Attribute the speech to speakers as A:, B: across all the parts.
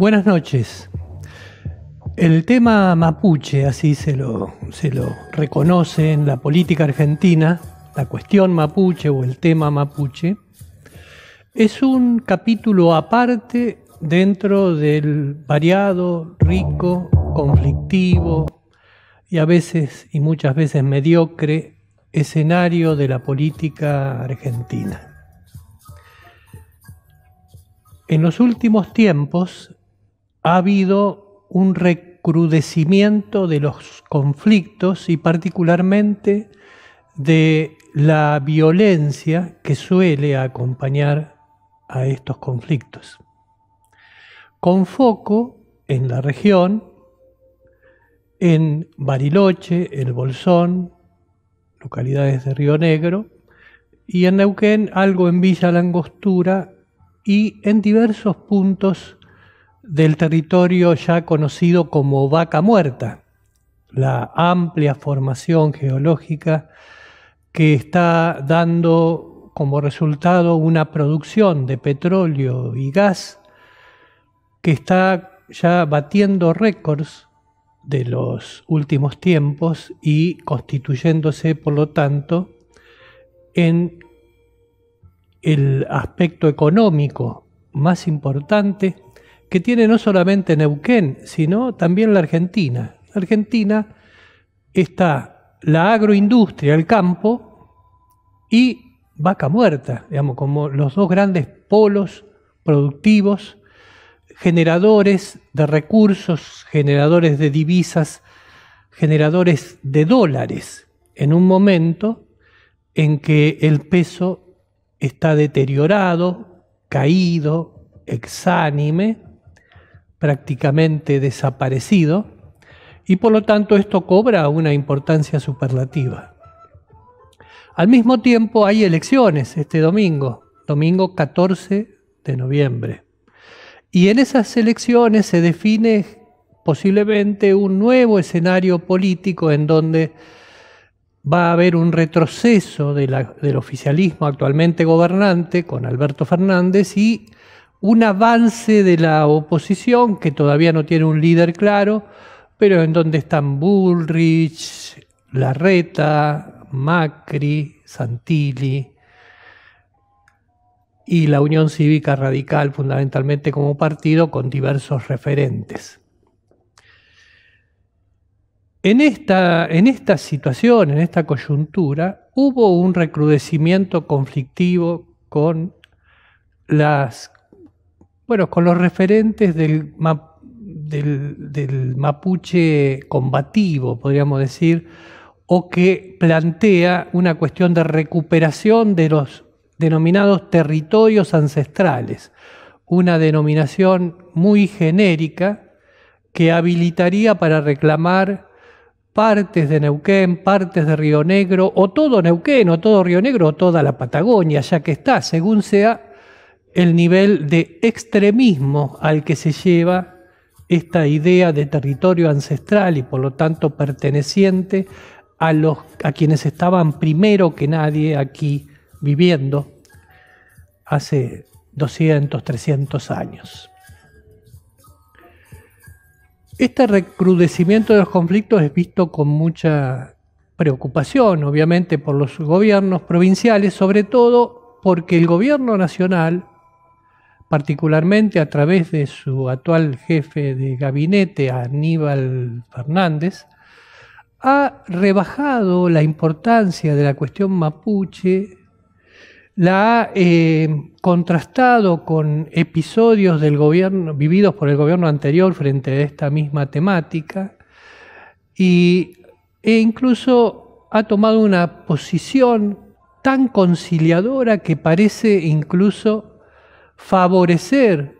A: Buenas noches. El tema mapuche, así se lo, se lo reconoce en la política argentina, la cuestión mapuche o el tema mapuche, es un capítulo aparte dentro del variado, rico, conflictivo y a veces y muchas veces mediocre escenario de la política argentina. En los últimos tiempos, ha habido un recrudecimiento de los conflictos y particularmente de la violencia que suele acompañar a estos conflictos. Con foco en la región, en Bariloche, El Bolsón, localidades de Río Negro, y en Neuquén algo en Villa Langostura y en diversos puntos del territorio ya conocido como Vaca Muerta, la amplia formación geológica que está dando como resultado una producción de petróleo y gas que está ya batiendo récords de los últimos tiempos y constituyéndose, por lo tanto, en el aspecto económico más importante que tiene no solamente Neuquén, sino también la Argentina. La Argentina está la agroindustria, el campo y vaca muerta, digamos, como los dos grandes polos productivos, generadores de recursos, generadores de divisas, generadores de dólares, en un momento en que el peso está deteriorado, caído, exánime, prácticamente desaparecido y por lo tanto esto cobra una importancia superlativa. Al mismo tiempo hay elecciones este domingo, domingo 14 de noviembre. Y en esas elecciones se define posiblemente un nuevo escenario político en donde va a haber un retroceso del oficialismo actualmente gobernante con Alberto Fernández y un avance de la oposición que todavía no tiene un líder claro, pero en donde están Bullrich, Larreta, Macri, Santilli y la Unión Cívica Radical fundamentalmente como partido con diversos referentes. En esta, en esta situación, en esta coyuntura, hubo un recrudecimiento conflictivo con las bueno, con los referentes del, mapuche combativo, podríamos decir, o que plantea una cuestión de recuperación de los denominados territorios ancestrales, una denominación muy genérica que habilitaría para reclamar partes de Neuquén, partes de Río Negro, o todo Neuquén, o todo Río Negro, o toda la Patagonia, ya que está, según sea el nivel de extremismo al que se lleva esta idea de territorio ancestral y por lo tanto perteneciente a, los, a quienes estaban primero que nadie aquí viviendo hace 200, 300 años. Este recrudecimiento de los conflictos es visto con mucha preocupación, obviamente, por los gobiernos provinciales, sobre todo porque el gobierno nacional particularmente a través de su actual jefe de gabinete, Aníbal Fernández, ha rebajado la importancia de la cuestión mapuche, la ha eh, contrastado con episodios del gobierno, vividos por el gobierno anterior frente a esta misma temática, y, e incluso ha tomado una posición tan conciliadora que parece incluso favorecer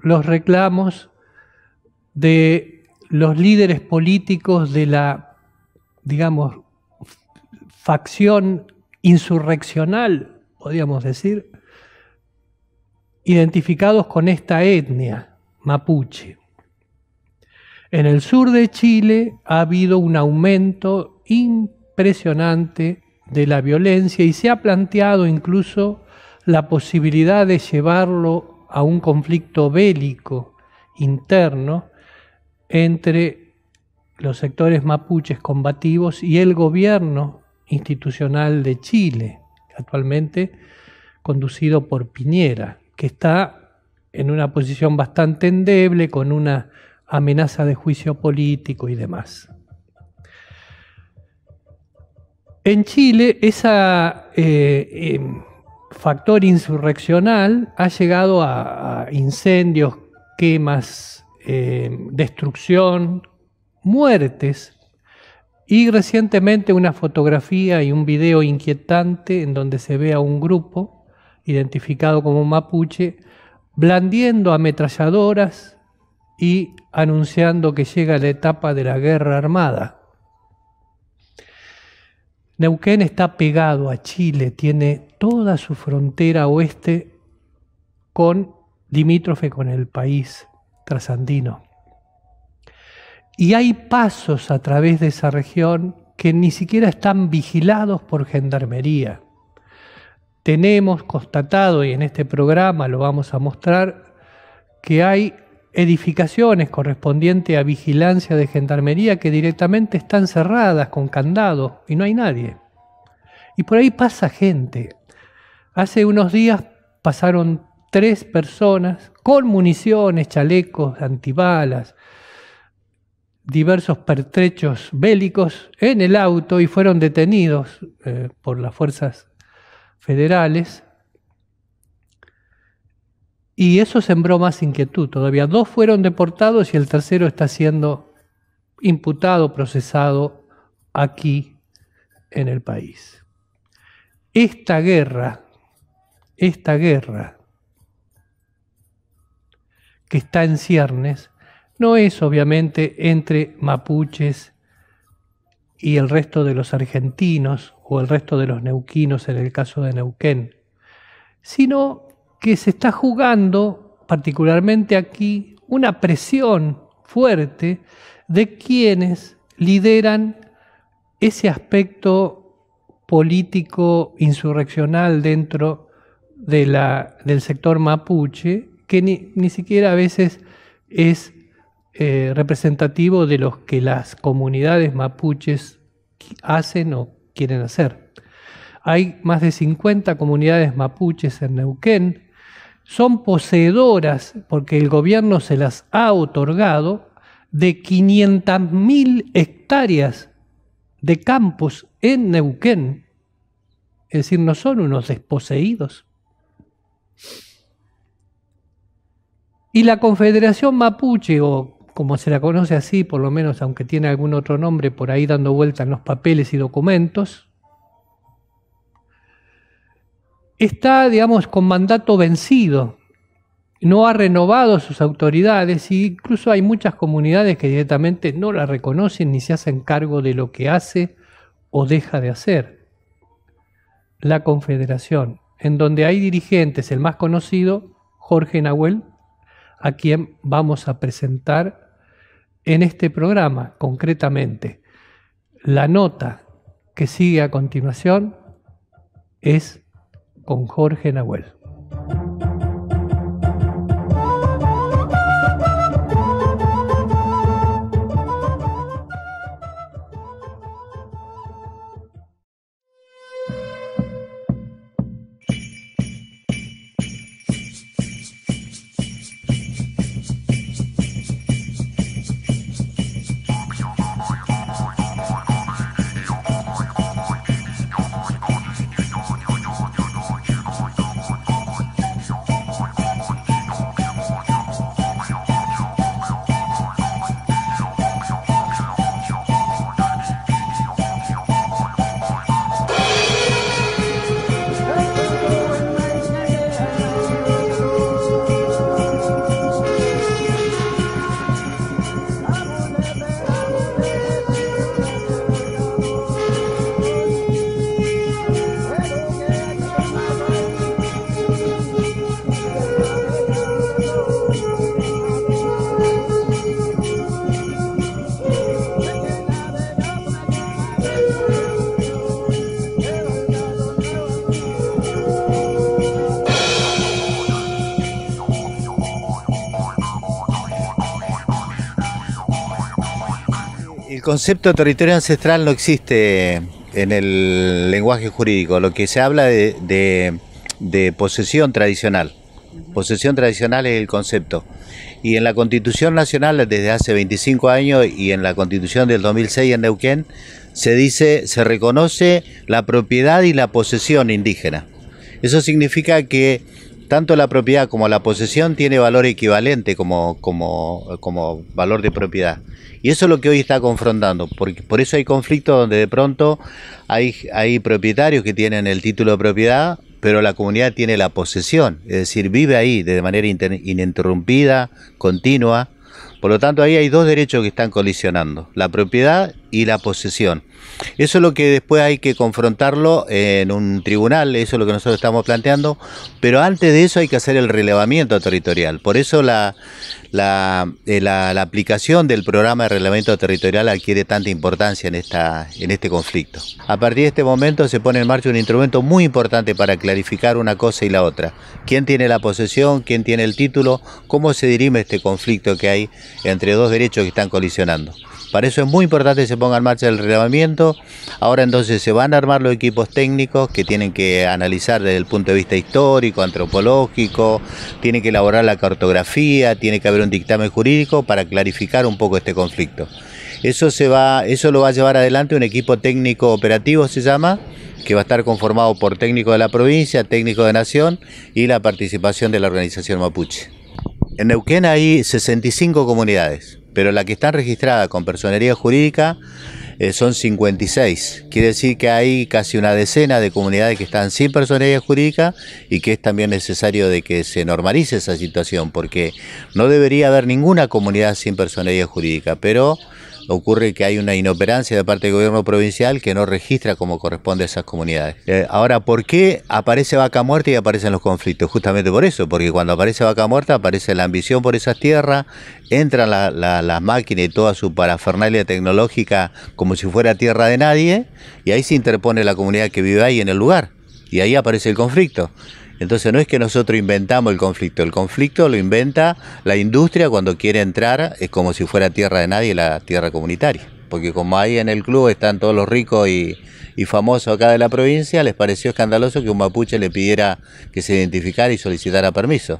A: los reclamos de los líderes políticos de la, digamos, facción insurreccional, podríamos decir, identificados con esta etnia mapuche. En el sur de Chile ha habido un aumento impresionante de la violencia y se ha planteado incluso la posibilidad de llevarlo a un conflicto bélico interno entre los sectores mapuches combativos y el gobierno institucional de Chile, actualmente conducido por Piñera, que está en una posición bastante endeble con una amenaza de juicio político y demás. En Chile, esa eh, em, factor insurreccional ha llegado a, incendios, quemas, eh, destrucción, muertes y recientemente una fotografía y un video inquietante en donde se ve a un grupo identificado como mapuche blandiendo ametralladoras y anunciando que llega la etapa de la guerra armada. Neuquén está pegado a Chile, tiene toda su frontera oeste con limítrofe con el país trasandino. Y hay pasos a través de esa región que ni siquiera están vigilados por gendarmería. Tenemos constatado, y en este programa lo vamos a mostrar, que hay edificaciones correspondientes a vigilancia de gendarmería que directamente están cerradas con candado y no hay nadie. Y por ahí pasa gente. Hace unos días pasaron tres personas con municiones, chalecos, antibalas, diversos pertrechos bélicos en el auto y fueron detenidos eh, por las fuerzas federales y eso sembró más inquietud. Todavía dos fueron deportados y el tercero está siendo imputado, procesado aquí en el país. Esta guerra, esta guerra que está en ciernes, no es obviamente entre mapuches y el resto de los argentinos o el resto de los neuquinos en el caso de Neuquén, sino que se está jugando, particularmente aquí, una presión fuerte de quienes lideran ese aspecto político insurreccional dentro de la, del sector mapuche, que ni, siquiera a veces es eh, representativo de los que las comunidades mapuches hacen o quieren hacer. Hay más de 50 comunidades mapuches en Neuquén, son poseedoras, porque el gobierno se las ha otorgado, de 500.000 hectáreas de campos en Neuquén. Es decir, no son unos desposeídos. Y la Confederación Mapuche, o como se la conoce así, por lo menos aunque tiene algún otro nombre por ahí dando vuelta en los papeles y documentos, está, digamos, con mandato vencido, no ha renovado sus autoridades e incluso hay muchas comunidades que directamente no la reconocen ni se hacen cargo de lo que hace o deja de hacer. La Confederación, en donde hay dirigentes, el más conocido, Jorge Nahuel, a quien vamos a presentar en este programa concretamente. La nota que sigue a continuación es con Jorge Nahuel.
B: El concepto de territorio ancestral no existe en el lenguaje jurídico, lo que se habla de, de, posesión tradicional. Posesión tradicional es el concepto. Y en la Constitución Nacional desde hace 25 años y en la Constitución del 2006 en Neuquén se dice, se reconoce la propiedad y la posesión indígena. Eso significa que tanto la propiedad como la posesión tiene valor equivalente como valor de propiedad. Y eso es lo que hoy está confrontando, porque por eso hay conflictos donde de pronto hay, hay propietarios que tienen el título de propiedad, pero la comunidad tiene la posesión, es decir, vive ahí de manera ininterrumpida, continua. Por lo tanto, ahí hay dos derechos que están colisionando, la propiedad y la posesión. Eso es lo que después hay que confrontarlo en un tribunal, eso es lo que nosotros estamos planteando, pero antes de eso hay que hacer el relevamiento territorial. Por eso eh, la, aplicación del programa de relevamiento territorial adquiere tanta importancia en, esta, en este conflicto. A partir de este momento se pone en marcha un instrumento muy importante para clarificar una cosa y la otra. ¿Quién tiene la posesión? ¿Quién tiene el título? ¿Cómo se dirime este conflicto que hay entre dos derechos que están colisionando? Para eso es muy importante que se ponga en marcha el relevamiento. Ahora entonces se van a armar los equipos técnicos que tienen que analizar desde el punto de vista histórico, antropológico, tiene que elaborar la cartografía, tiene que haber un dictamen jurídico para clarificar un poco este conflicto. Eso se va, eso lo va a llevar adelante un equipo técnico operativo se llama, que va a estar conformado por técnicos de la provincia, técnicos de nación y la participación de la organización mapuche. En Neuquén hay 65 comunidades pero la que está registrada con personería jurídica eh, son 56. Quiere decir que hay casi una decena de comunidades que están sin personería jurídica y que es también necesario de que se normalice esa situación, porque no debería haber ninguna comunidad sin personería jurídica, pero ocurre que hay una inoperancia de parte del gobierno provincial que no registra como corresponde a esas comunidades. Eh, ahora, ¿por qué aparece vaca muerta y aparecen los conflictos? Justamente por eso, porque cuando aparece vaca muerta aparece la ambición por esas tierras, entran las máquinas y toda su parafernalia tecnológica como si fuera tierra de nadie, y ahí se interpone la comunidad que vive ahí en el lugar, y ahí aparece el conflicto. Entonces no es que nosotros inventamos el conflicto, el conflicto lo inventa la industria cuando quiere entrar, es como si fuera tierra de nadie la tierra comunitaria. Porque como ahí en el club están todos los ricos y, y famosos acá de la provincia, les pareció escandaloso que un mapuche le pidiera que se identificara y solicitara permiso.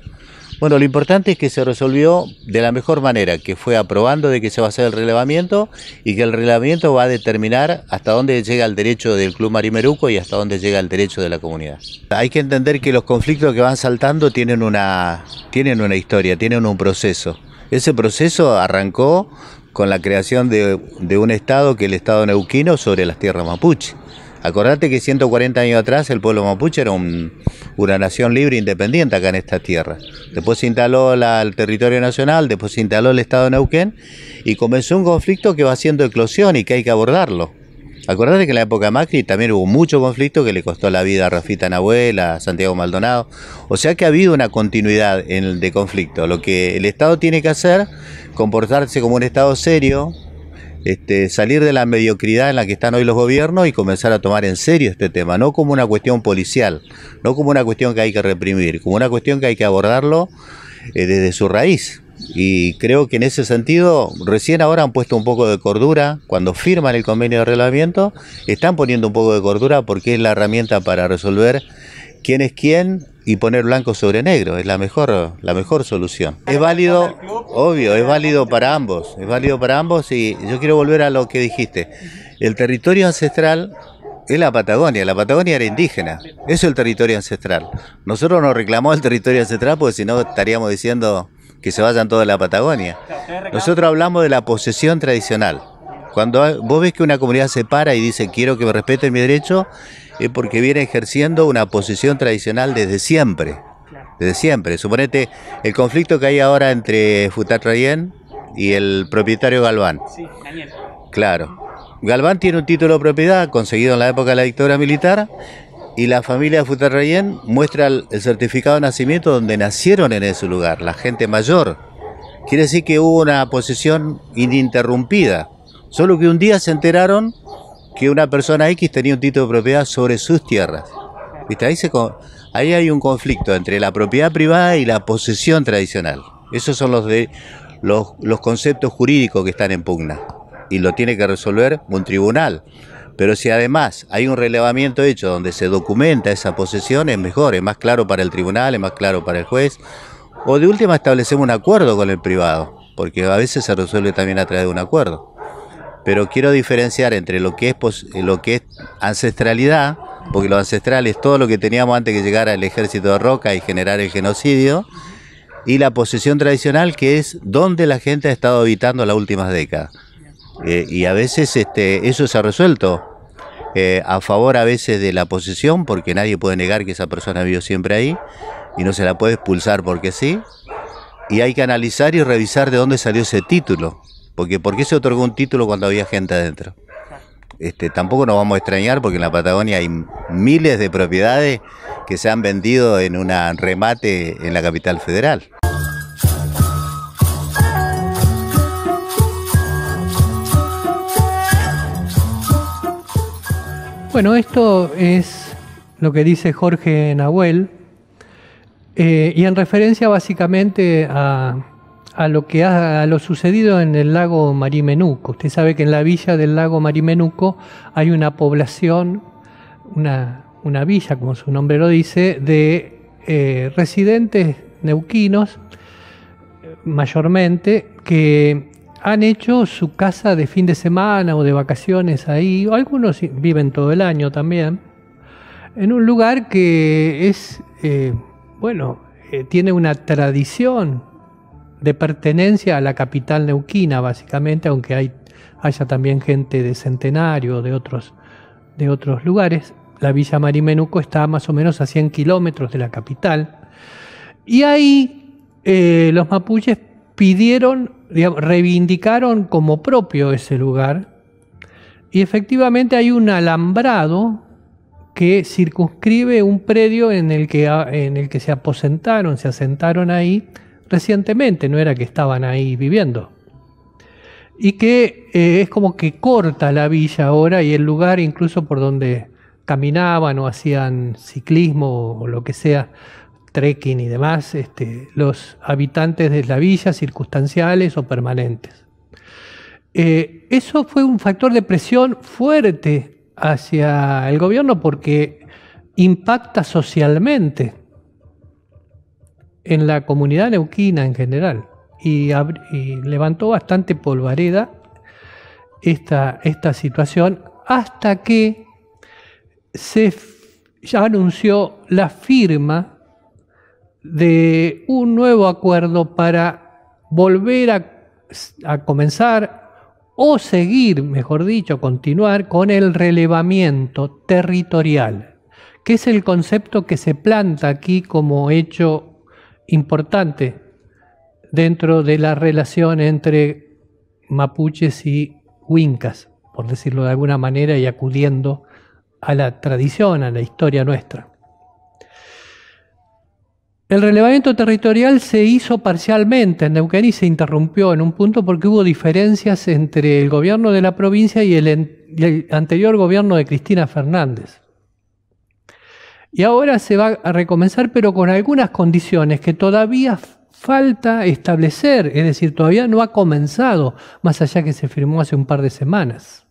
B: Bueno, lo importante es que se resolvió de la mejor manera, que fue aprobando de que se va a hacer el relevamiento y que el relevamiento va a determinar hasta dónde llega el derecho del Club Marimeruco y hasta dónde llega el derecho de la comunidad. Hay que entender que los conflictos que van saltando tienen una, tienen una historia, tienen un proceso. Ese proceso arrancó con la creación de, de un Estado que es el Estado neuquino sobre las tierras mapuche. Acordate que 140 años atrás el pueblo mapuche era una nación libre e independiente acá en esta tierra. Después se instaló el territorio nacional, después se instaló el Estado de Neuquén y comenzó un conflicto que va haciendo eclosión y que hay que abordarlo. Acordate que en la época Macri también hubo mucho conflicto que le costó la vida a Rafita Nahuel, a Santiago Maldonado. O sea que ha habido una continuidad en el de conflicto. Lo que el Estado tiene que hacer, comportarse como un Estado serio, este, salir de la mediocridad en la que están hoy los gobiernos y comenzar a tomar en serio este tema, no como una cuestión policial, no como una cuestión que hay que reprimir, como una cuestión que hay que abordarlo eh, desde su raíz. Y creo que en ese sentido, recién ahora han puesto un poco de cordura, cuando firman el convenio de arreglamiento, están poniendo un poco de cordura porque es la herramienta para resolver quién es quién, y poner blanco sobre negro, es la mejor, la mejor solución. Es válido, obvio, es válido para ambos, es válido para ambos y yo quiero volver a lo que dijiste. El territorio ancestral es la Patagonia, la Patagonia era indígena, eso es el territorio ancestral. Nosotros nos reclamamos el territorio ancestral porque si no estaríamos diciendo que se vayan toda la Patagonia. Nosotros hablamos de la posesión tradicional. Cuando vos ves que una comunidad se para y dice quiero que me respeten mi derecho, es porque viene ejerciendo una posición tradicional desde siempre. Desde siempre. Suponete el conflicto que hay ahora entre Futarrayén y el propietario Galván. Sí, Daniel. Claro. Galván tiene un título de propiedad conseguido en la época de la dictadura militar y la familia de Futarrayén muestra el certificado de nacimiento donde nacieron en ese lugar, la gente mayor. Quiere decir que hubo una posición ininterrumpida. Solo que un día se enteraron que una persona X tenía un título de propiedad sobre sus tierras. Ahí, hay un conflicto entre la propiedad privada y la posesión tradicional. Esos son los, los, los conceptos jurídicos que están en pugna. Y lo tiene que resolver un tribunal. Pero si además hay un relevamiento hecho donde se documenta esa posesión, es mejor, es más claro para el tribunal, es más claro para el juez. O de última establecemos un acuerdo con el privado, porque a veces se resuelve también a través de un acuerdo pero quiero diferenciar entre lo que es lo que es ancestralidad, porque lo ancestral es todo lo que teníamos antes que llegar al ejército de Roca y generar el genocidio, y la posesión tradicional que es donde la gente ha estado habitando las últimas décadas. Eh, y a veces este, eso se ha resuelto eh, a favor a veces de la posesión, porque nadie puede negar que esa persona vivió siempre ahí y no se la puede expulsar porque sí. Y hay que analizar y revisar de dónde salió ese título, porque ¿por qué se otorgó un título cuando había gente adentro? Este, tampoco nos vamos a extrañar porque en la Patagonia hay miles de propiedades que se han vendido en un remate en la capital federal.
A: Bueno, esto es lo que dice Jorge Nahuel, eh, y en referencia básicamente a a lo que ha, lo sucedido en el lago Marimenuco. Usted sabe que en la villa del lago Marimenuco hay una población, una, villa, como su nombre lo dice, de eh, residentes neuquinos, mayormente, que han hecho su casa de fin de semana o de vacaciones ahí, algunos viven todo el año también, en un lugar que es, eh, bueno, eh, tiene una tradición de pertenencia a la capital neuquina, básicamente, aunque hay, haya también gente de Centenario, de otros, de otros lugares. La Villa Marimenuco está más o menos a 100 kilómetros de la capital. Y ahí eh, los mapuches pidieron, reivindicaron como propio ese lugar. Y efectivamente hay un alambrado que circunscribe un predio en el que, en el que se aposentaron, se asentaron ahí recientemente, no era que estaban ahí viviendo. Y que eh, es como que corta la villa ahora y el lugar incluso por donde caminaban o hacían ciclismo o lo que sea, trekking y demás, este, los habitantes de la villa, circunstanciales o permanentes. Eh, eso fue un factor de presión fuerte hacia el gobierno porque impacta socialmente en la comunidad neuquina en general y, levantó bastante polvareda esta, esta situación hasta que se anunció la firma de un nuevo acuerdo para volver a, a, comenzar o seguir, mejor dicho, continuar con el relevamiento territorial, que es el concepto que se planta aquí como hecho importante dentro de la relación entre mapuches y huincas, por decirlo de alguna manera, y acudiendo a la tradición, a la historia nuestra. El relevamiento territorial se hizo parcialmente en Neuquén y se interrumpió en un punto porque hubo diferencias entre el gobierno de la provincia y el, el anterior gobierno de Cristina Fernández. Y ahora se va a recomenzar, pero con algunas condiciones que todavía falta establecer, es decir, todavía no ha comenzado, más allá que se firmó hace un par de semanas.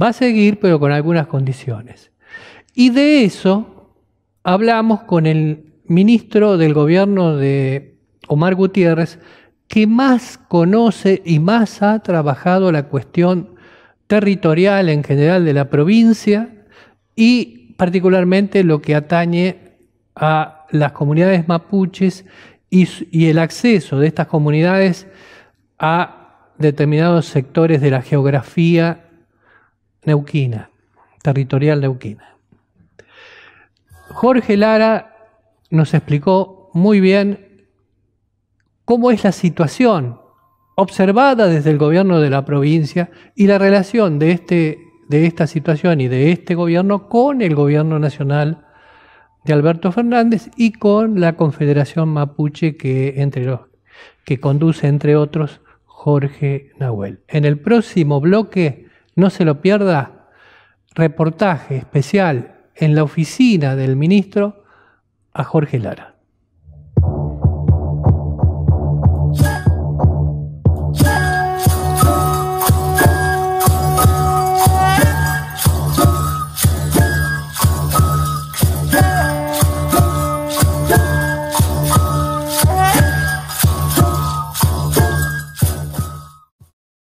A: Va a seguir, pero con algunas condiciones. Y de eso hablamos con el ministro del gobierno de Omar Gutiérrez, que más conoce y más ha trabajado la cuestión territorial en general de la provincia y particularmente lo que atañe a las comunidades mapuches y, el acceso de estas comunidades a determinados sectores de la geografía neuquina, territorial neuquina. Jorge Lara nos explicó muy bien cómo es la situación observada desde el gobierno de la provincia y la relación de este de esta situación y de este gobierno con el gobierno nacional de Alberto Fernández y con la Confederación Mapuche que, que conduce, entre otros, Jorge Nahuel. En el próximo bloque, no se lo pierda, reportaje especial en la oficina del ministro a Jorge Lara.